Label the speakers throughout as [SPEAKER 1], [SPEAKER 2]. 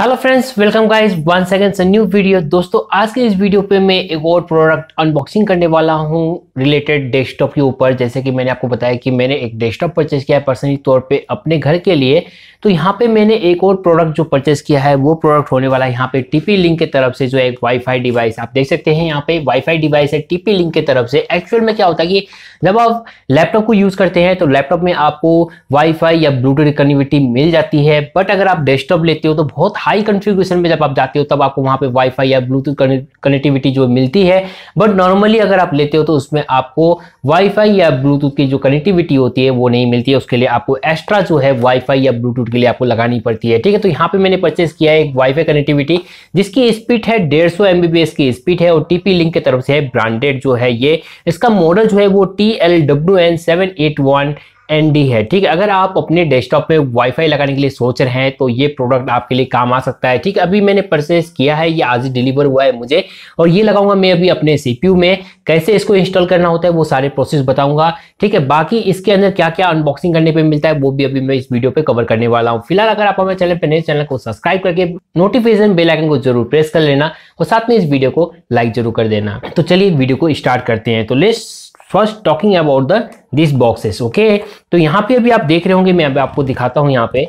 [SPEAKER 1] hello friends welcome guys one second new video दोस्तों आज के इस वीडियो पे मैं एक और प्रोडक्ट अनबॉक्सिंग करने वाला हूँ रिलेटेड डेस्कटॉप के ऊपर जैसे कि मैंने आपको बताया कि मैंने एक डेस्कटॉप परचेज किया है पर्सनली तौर पे अपने घर के लिए तो यहाँ पे मैंने एक और प्रोडक्ट जो परचेस किया है वो प्रोडक्ट होने वाला है यहाँ पे टीपी लिंक के तरफ से जो एक वाईफाई डिवाइस आप देख सकते हैं यहाँ पे वाईफाई डिवाइस है टीपी लिंक के तरफ से एक्चुअल में क्या होता है कि जब आप लैपटॉप को यूज करते हैं तो लैपटॉप में आपको वाईफाई या ब्लूटूथ कनेक्टिविटी मिल जाती है बट अगर आप डेस्कटॉप लेते हो तो बहुत हाई कन्फिग्रेशन में जब आप जाते हो तब आपको वहाँ पे वाईफाई या ब्लूटूथ कनेक्टिविटी जो मिलती है बट नॉर्मली अगर आप लेते हो तो उसमें आपको वाईफाई या ब्लूटूथ की जो कनेक्टिविटी होती है वो नहीं मिलती है उसके लिए आपको एक्स्ट्रा जो है वाईफाई या ब्लूटूथ आउटपुट के लिए आपको लगानी पड़ती है ठीक है तो यहाँ पे मैंने परचेस किया है एक वाईफाई कनेक्टिविटी जिसकी स्पीड है डेढ़ सौ एमबीबीएस की स्पीड है और टीपी लिंक की तरफ से है ब्रांडेड जो है ये इसका मॉडल जो है वो T L W N seven eight one N D है ठीक है अगर आप अपने डेस्कटॉप में वाईफाई लगाने के लिए सोच रहे हैं तो ये प्रोडक्ट आपके लिए काम आ सकता है ठीक है अभी मैंने परचेस किया है ये आज ही डिलीवर हुआ है मुझे और ये लगाऊंगा मैं अभी अपने सीपीयू में कैसे इसको इंस्टॉल करना होता है वो सारे प्रोसेस बताऊंगा ठीक है बाकी इसके अंदर क्या क्या अनबॉक्सिंग करने पर मिलता है वो भी अभी मैं इस वीडियो पर कवर करने वाला हूँ फिलहाल अगर आप हमारे चैनल पर नए चैनल को सब्सक्राइब करके नोटिफिकेशन बेलाइकन को जरूर प्रेस कर लेना और साथ में इस वीडियो को लाइक जरूर कर देना तो चलिए वीडियो को स्टार्ट करते हैं तो let's first talking about the this boxes okay तो यहाँ पे अभी आप देख रहे होंगे मैं अभी आपको दिखाता हूँ यहाँ पे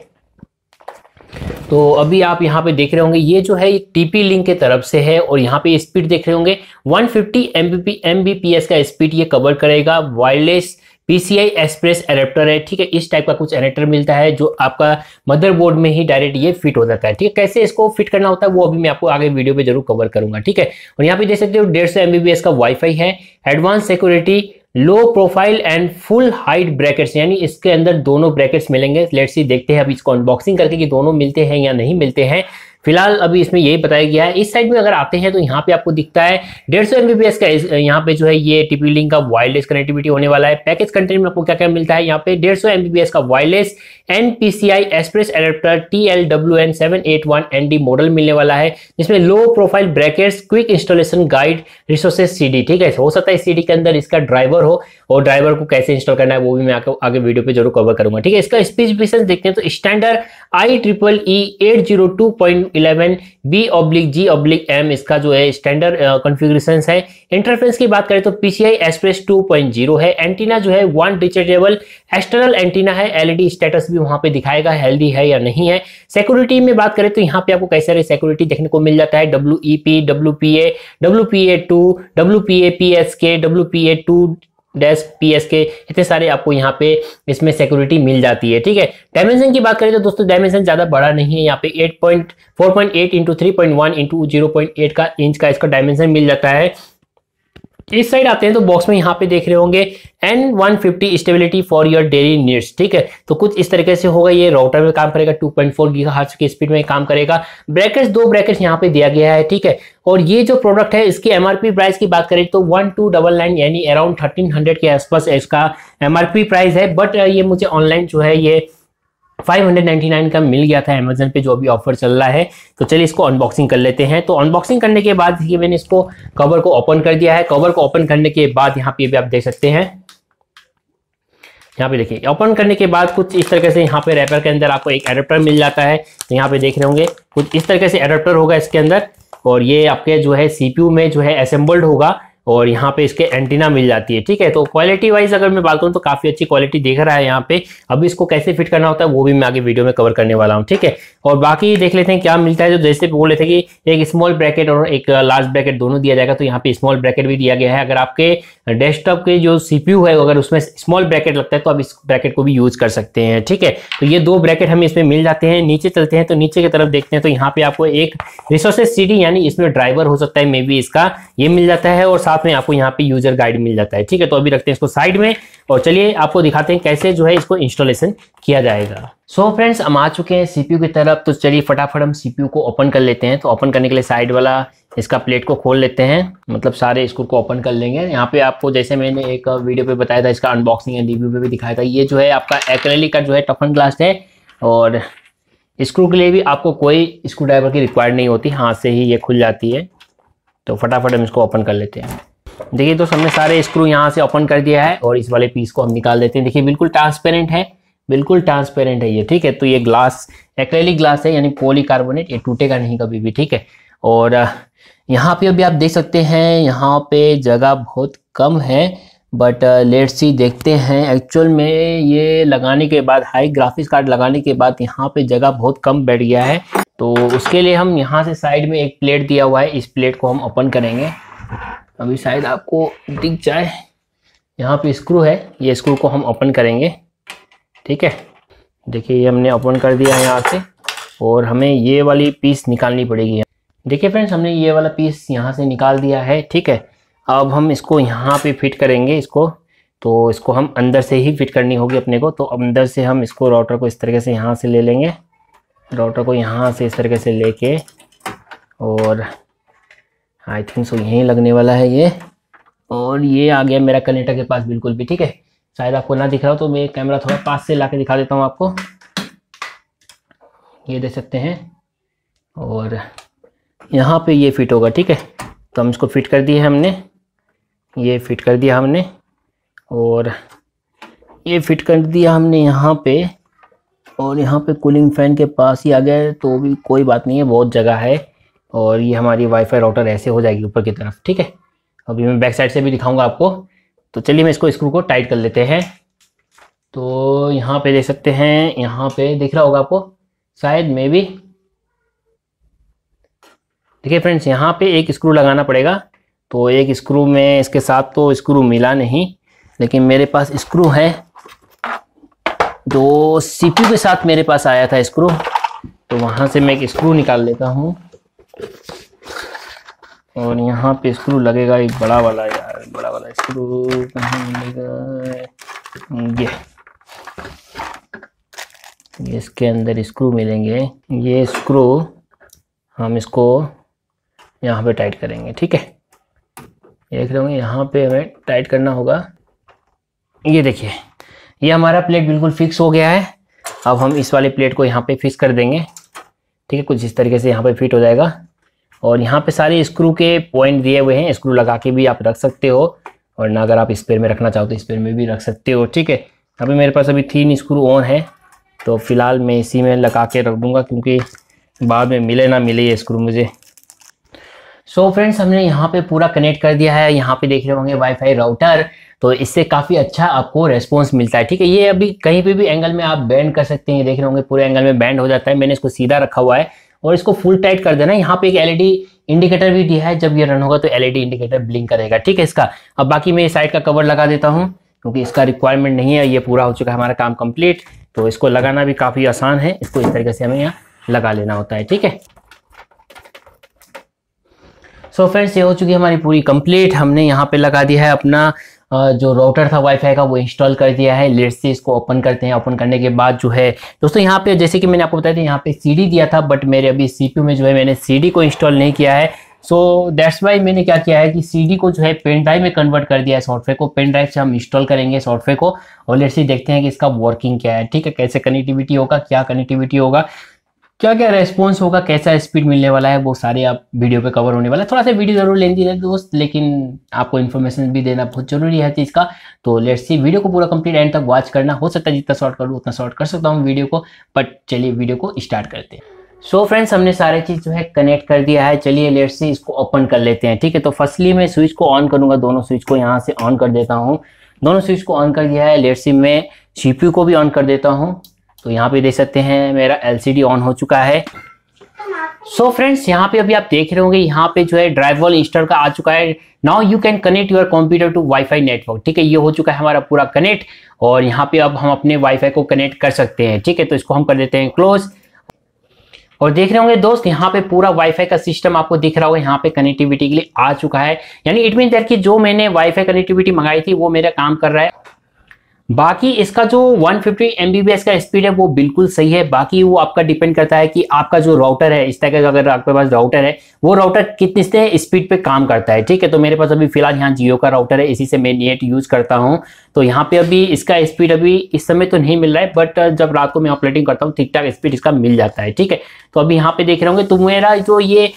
[SPEAKER 1] तो अभी आप यहाँ पे देख रहे होंगे ये जो है टीपी लिंक के तरफ से है और यहाँ पे स्पीड देख रहे होंगे 150 एमबीपी एमबीपीएस का स्पीड ये कवर करेगा वायरलेस पीसीआई एक्सप्रेस एडेप्टर है ठीक है इस टाइप का कुछ एडेप्टर मिलता है जो आपका मदरबोर्ड में ही डायरेक्ट ये फिट हो जाता है ठीक है कैसे इसको फिट करना होता है वो अभी मैं आपको आगे वीडियो में जरूर कवर करूंगा ठीक है और यहाँ पे देख सकते हो डेढ़ सौ एमबीबीएस का वाईफाई है advance security low profile and full height brackets यानी इसके अंदर दोनों ब्रैकेट्स मिलेंगे लेट्स सी देखते हैं अब इसको अनबॉक्सिंग करके कि दोनों मिलते हैं या नहीं मिलते हैं फिलहाल अभी इसमें यही बताया गया है इस साइड में अगर आते हैं तो यहाँ पे आपको दिखता है डेढ़ सौ का यहाँ पे जो है ये टीपी लिंक का वायरलेस कनेक्टिविटी होने वाला है पैकेज कंटेंट में आपको क्या क्या मिलता है यहाँ पे डेढ़ सौ का wireless N express adapter T L W N seven eight one N D model मिलने वाला है जिसमें low profile bracket quick installation guide resources CD ठीक है हो सकता है सीडी के अंदर इसका ड्राइवर हो और ड्राइवर को कैसे इंस्टॉल करना है वो भी मैं आगे, आगे वीडियो पे जरूर कवर करूंगा ठीक है इसका स्पेसिफिकेशन देखते हैं तो standard I triple E eight zero two point eleven B oblique G oblique M इसका जो है स्टैंडर्ड कॉन्फ़िगरेशंस है इंटरफेस की बात करें तो पीसीआई एक्सप्रेस 2.0 है एंटीना जो है वन डिचेजेबल एक्सटर्नल एंटीना है एलईडी स्टेटस e भी वहां पे दिखाएगा हेल्दी है या नहीं है सिक्योरिटी में बात करें तो यहाँ पे आपको कई सारे सिक्योरिटी देखने को मिल जाता है W E P W P A W P A two W P A P S K W P A two dash P S K इतने सारे आपको यहाँ पे इसमें सिक्योरिटी मिल जाती है ठीक है डायमेंशन की बात करें तो दोस्तों डायमेंशन ज़्यादा बड़ा नहीं है यहाँ पे 8.4.8 point four point eight into three point one into zero point eight का इंच का इसका डायमेंशन मिल जाता है इस साइड आते हैं तो बॉक्स में यहाँ पे देख रहे होंगे N one fifty stability for your daily needs ठीक है तो कुछ इस तरीके से होगा ये राउटर में काम करेगा 2.4 पॉइंट फोर की स्पीड में काम करेगा ब्रैकेट्स दो ब्रैकेट्स यहाँ पे दिया गया है ठीक है और ये जो प्रोडक्ट है इसकी एमआरपी प्राइस की बात करें तो वन टू डबल नाइन यानी अराउंड थर्टीन हंड्रेड के आसपास इसका एमआरपी प्राइस है बट ये मुझे ऑनलाइन जो है ये 599 का मिल गया था अमेजन पे जो अभी ऑफर चल रहा है तो चलिए इसको अनबॉक्सिंग कर लेते हैं तो अनबॉक्सिंग करने के बाद ये मैंने इसको कवर को ओपन कर दिया है कवर को ओपन करने के बाद यहाँ पे भी आप देख सकते हैं यहाँ पे देखिए ओपन करने के बाद कुछ इस तरह से यहाँ पे रैपर के अंदर आपको एक एडेप्टर मिल जाता है तो यहाँ पे देख रहे होंगे कुछ इस तरह से एडेप्टर होगा इसके अंदर और ये आपके जो है सीपीयू में जो है असेंबल्ड होगा और यहाँ पे इसके एंटीना मिल जाती है ठीक है तो क्वालिटी वाइज अगर मैं बात करूँ तो काफ़ी अच्छी क्वालिटी देख रहा है यहाँ पे अभी इसको कैसे फिट करना होता है वो भी मैं आगे वीडियो में कवर करने वाला हूँ ठीक है और बाकी देख लेते हैं क्या मिलता है जो तो जैसे बोले थे कि एक स्मॉल ब्रैकेट और एक लार्ज ब्रैकेट दोनों दिया जाएगा तो यहाँ पे स्मॉल ब्रैकेट भी दिया गया है अगर आपके डेस्कटॉप के जो सीपीयू है अगर उसमें स्मॉल ब्रैकेट लगता है तो आप इस ब्रैकेट को भी यूज कर सकते हैं ठीक है तो ये दो ब्रैकेट हमें इसमें मिल जाते हैं नीचे चलते हैं तो नीचे की तरफ देखते हैं तो यहाँ पे आपको एक रिसोर्सेज सीडी यानी इसमें ड्राइवर हो सकता है मे बी इसका ये मिल जाता है और साथ में आपको यहाँ पे यूजर गाइड मिल जाता है ठीक है तो अभी रखते हैं इसको साइड में और चलिए आपको दिखाते हैं कैसे जो है इसको इंस्टॉलेशन किया जाएगा सो so फ्रेंड्स हम आ चुके हैं सीपीयू की तरफ तो चलिए फटाफट हम सीपीयू को ओपन कर लेते हैं तो ओपन करने के लिए साइड वाला इसका प्लेट को खोल लेते हैं मतलब सारे स्कूल को ओपन कर लेंगे यहाँ पे आपको जैसे मैंने एक वीडियो पे बताया था इसका अनबॉक्सिंग एंड रिव्यू पे भी दिखाया था ये जो है आपका एक्रेली का जो है टफन ग्लास है और स्क्रू के लिए भी आपको कोई स्क्रू ड्राइवर की रिक्वायर्ड नहीं होती हाथ से ही ये खुल जाती है तो फटाफट हम इसको ओपन कर लेते हैं देखिए दोस्त हमने सारे स्क्रू यहाँ से ओपन कर दिया है और इस वाले पीस को हम निकाल देते हैं देखिए बिल्कुल ट्रांसपेरेंट है बिल्कुल ट्रांसपेरेंट है ये ठीक है तो ये ग्लास एक्रेलिक ग्लास है यानी पोलीकार्बोनेट ये टूटेगा नहीं कभी भी ठीक है और यहाँ पे अभी आप देख सकते हैं यहाँ पे जगह बहुत कम है बट लेट सी देखते हैं एक्चुअल में ये लगाने के बाद हाई ग्राफिक्स कार्ड लगाने के बाद यहाँ पे जगह बहुत कम बैठ गया है तो उसके लिए हम यहाँ से साइड में एक प्लेट दिया हुआ है इस प्लेट को हम ओपन करेंगे अभी शायद आपको दिख जाए यहाँ पे स्क्रू है ये स्क्रू को हम ओपन करेंगे ठीक है देखिए ये हमने ओपन कर दिया है यहाँ से और हमें ये वाली पीस निकालनी पड़ेगी देखिए फ्रेंड्स हमने ये वाला पीस यहाँ से निकाल दिया है ठीक है अब हम इसको यहाँ पे फिट करेंगे इसको तो इसको हम अंदर से ही फिट करनी होगी अपने को तो अंदर से हम इसको राउटर को इस तरीके से यहाँ से ले लेंगे राउटर को यहाँ से इस तरीके से ले और आई थिंक सो यहीं लगने वाला है ये और ये आ गया मेरा कनेक्टर के पास बिल्कुल भी ठीक है शायद आपको ना दिख रहा हो तो मैं कैमरा थोड़ा पास से ला के दिखा देता हूँ आपको ये दे सकते हैं और यहाँ पे ये फिट होगा ठीक है तो हम इसको फिट कर दिए हमने ये फिट कर दिया हमने और ये फिट कर दिया हमने यहाँ पे और यहाँ पे कूलिंग फ़ैन के पास ही आ गया तो भी कोई बात नहीं है बहुत जगह है और ये हमारी वाईफाई राउटर ऐसे हो जाएगी ऊपर की तरफ ठीक है अभी मैं बैक साइड से भी दिखाऊंगा आपको तो चलिए मैं इसको स्क्रू को टाइट कर लेते हैं तो यहाँ पे देख सकते हैं यहाँ पे दिख रहा होगा आपको शायद मे भी देखिए फ्रेंड्स यहाँ पे एक स्क्रू लगाना पड़ेगा तो एक स्क्रू में इसके साथ तो स्क्रू मिला नहीं लेकिन मेरे पास स्क्रू है जो तो सीपीयू के साथ मेरे पास आया था स्क्रू तो वहाँ से मैं एक स्क्रू निकाल लेता हूँ और यहाँ पे स्क्रू लगेगा एक बड़ा वाला यार बड़ा वाला स्क्रू कहाँ मिलेगा ये ये इसके अंदर स्क्रू मिलेंगे ये स्क्रू हम इसको यहाँ पे टाइट करेंगे ठीक है देख रहे होंगे यहाँ पे हमें टाइट करना होगा ये देखिए ये हमारा प्लेट बिल्कुल फिक्स हो गया है अब हम इस वाली प्लेट को यहाँ पे फिक्स कर देंगे ठीक है कुछ इस तरीके से यहाँ पे फिट हो जाएगा और यहाँ पे सारे स्क्रू के पॉइंट दिए हुए हैं स्क्रू लगा के भी आप रख सकते हो और ना अगर आप स्पेयर में रखना चाहो तो स्पेयर में भी रख सकते हो ठीक है अभी मेरे पास अभी तीन स्क्रू ऑन है तो फिलहाल मैं इसी में लगा के रख दूँगा क्योंकि बाद में मिले ना मिले ये स्क्रू मुझे सो so फ्रेंड्स हमने यहाँ पे पूरा कनेक्ट कर दिया है यहाँ पे देख रहे होंगे वाईफाई राउटर तो इससे काफ़ी अच्छा आपको रेस्पॉन्स मिलता है ठीक है ये अभी कहीं पे भी एंगल में आप बैंड कर सकते हैं देख रहे होंगे पूरे एंगल में बैंड हो जाता है मैंने इसको सीधा रखा हुआ है और इसको फुल टाइट कर देना यहाँ पे एक एलईडी इंडिकेटर भी दिया है जब ये रन होगा तो एलईडी इंडिकेटर ब्लिंक करेगा ठीक है इसका अब बाकी मैं साइड का कवर लगा देता हूँ क्योंकि इसका रिक्वायरमेंट नहीं है ये पूरा हो चुका है हमारा काम कम्प्लीट तो इसको लगाना भी काफ़ी आसान है इसको इस तरीके से हमें यहाँ लगा लेना होता है ठीक है सो so फ्रेंड्स ये हो चुकी है हमारी पूरी कंप्लीट हमने यहाँ पे लगा दिया है अपना जो राउटर था वाईफाई का वो इंस्टॉल कर दिया है लेट से इसको ओपन करते हैं ओपन करने के बाद जो है दोस्तों यहाँ पे जैसे कि मैंने आपको बताया था यहाँ पे सीडी दिया था बट मेरे अभी सीपीयू में जो है मैंने सीडी को इंस्टॉल नहीं किया है सो दैट्स वाई मैंने क्या किया है कि सीडी को जो है पेन ड्राइव में कन्वर्ट कर दिया है सॉफ्टवेयर को पेन ड्राइव से हम इंस्टॉल करेंगे सॉफ्टवेयर को और लेट से देखते हैं कि इसका वर्किंग क्या है ठीक है कैसे कनेक्टिविटी होगा क्या कनेक्टिविटी होगा क्या क्या रेस्पॉन्स होगा कैसा स्पीड मिलने वाला है वो सारे आप वीडियो पे कवर होने वाला है थोड़ा सा वीडियो जरूर लेंदी है दोस्त लेकिन आपको इन्फॉर्मेशन भी देना बहुत जरूरी है चीज़ का तो लेट्स सी वीडियो को पूरा कंप्लीट एंड तक वॉच करना हो सकता है जितना शॉर्ट करूँ उतना शॉर्ट कर सकता हूँ वीडियो को बट चलिए वीडियो को स्टार्ट करते हैं सो so फ्रेंड्स हमने सारे चीज़ जो है कनेक्ट कर दिया है चलिए लेट से इसको ओपन कर लेते हैं ठीक है तो फर्स्टली मैं स्विच को ऑन करूंगा दोनों स्विच को यहाँ से ऑन कर देता हूँ दोनों स्विच को ऑन कर दिया है लेट से मैं यू को भी ऑन कर देता हूँ तो यहाँ पे देख सकते हैं मेरा एलसीडी ऑन हो चुका है सो so फ्रेंड्स यहाँ पे अभी आप देख रहे होंगे यहाँ पे जो है ड्राइव वॉल इंस्टॉल का आ चुका है now you can connect your computer to WiFi network ठीक है ये हो चुका है हमारा पूरा कनेक्ट और यहाँ पे अब हम अपने वाईफाई को कनेक्ट कर सकते हैं ठीक है तो इसको हम कर देते हैं क्लोज और देख रहे होंगे दोस्त यहाँ पे पूरा वाईफाई का सिस्टम आपको दिख रहा होगा यहाँ पे कनेक्टिविटी के लिए आ चुका है यानी इट मीन दैट कि जो मैंने वाईफाई कनेक्टिविटी मंगाई थी वो मेरा काम कर रहा है बाकी इसका जो 150 फिफ्टी का स्पीड है वो बिल्कुल सही है बाकी वो आपका डिपेंड करता है कि आपका जो राउटर है इस तरह का अगर आपके पास राउटर है वो राउटर कितने स्पीड पे काम करता है ठीक है तो मेरे पास अभी फिलहाल यहाँ जियो का राउटर है इसी से मैं नेट यूज करता हूँ तो यहाँ पे अभी इसका स्पीड अभी इस समय तो नहीं मिल रहा है बट जब रात को मैं ऑपरेटिंग करता हूँ ठीक ठाक स्पीड इसका मिल जाता है ठीक है तो अभी यहाँ पे देख रहे होंगे तो मेरा जो ये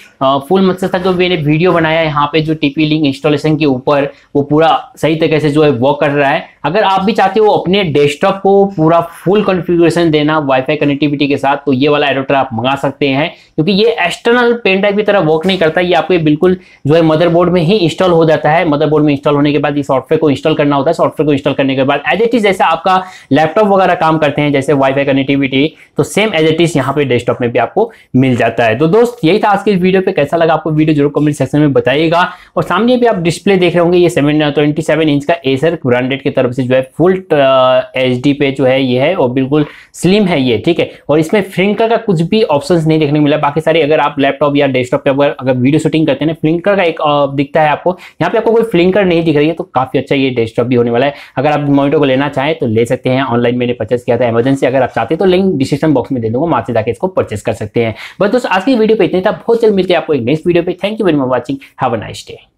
[SPEAKER 1] फुल मकसद था जो मैंने वीडियो बनाया यहाँ पे जो टीपी लिंक इंस्टॉलेशन के ऊपर वो पूरा सही तरीके से जो है वर्क कर रहा है अगर आप भी चाहते हो अपने डेस्कटॉप को पूरा फुल कॉन्फ़िगरेशन देना वाईफाई कनेक्टिविटी के साथ तो ये वाला एडोप्टर आप मंगा सकते हैं क्योंकि ये एक्सटर्नल पेन ड्राइव की तरह वर्क नहीं करता ये आपके बिल्कुल जो है मदरबोर्ड में ही इंस्टॉल हो जाता है मदरबोर्ड में इंस्टॉल होने के बाद ये सॉफ्टवेयर को इंस्टॉल करना होता है सॉफ्टवेयर को इंस्टॉल करने के बाद एज एट इज जैसे आपका लैपटॉप वगैरह काम करते हैं जैसे वाईफाई कनेक्टिविटी तो सेम एज एट इज यहाँ पे डेस्कटॉप में भी आपको आपको मिल जाता है तो दोस्त यही था आज के इस वीडियो पे कैसा लगा आपको वीडियो जरूर कमेंट सेक्शन में बताइएगा और सामने भी आप डिस्प्ले देख रहे होंगे ये सेवन ट्वेंटी सेवन इंच का एसर ब्रांडेड की तरफ से जो है फुल एच uh, पे जो है ये है और बिल्कुल स्लिम है ये ठीक है और इसमें फ्रिंकर का कुछ भी ऑप्शन नहीं देखने को मिला बाकी सारे अगर आप लैपटॉप या डेस्कटॉप पर अगर वीडियो शूटिंग करते हैं फ्लिंकर का एक uh, दिखता है आपको यहाँ पे आपको कोई फ्लिंकर नहीं दिख रही है तो काफी अच्छा ये डेस्कटॉप भी होने वाला है अगर आप मोटो को लेना चाहें तो ले सकते हैं ऑनलाइन मैंने परचेस किया था एमरजेंसी अगर आप चाहते हैं तो लिंक डिस्क्रिप्शन बॉक्स में दे दूंगा वहां से जाकर इसको परचेस कर सकते सकते हैं बस दोस्तों आज की वीडियो पे इतने था बहुत जल्द मिलते हैं आपको एक नेक्स्ट वीडियो पे thank you very much watching have a nice day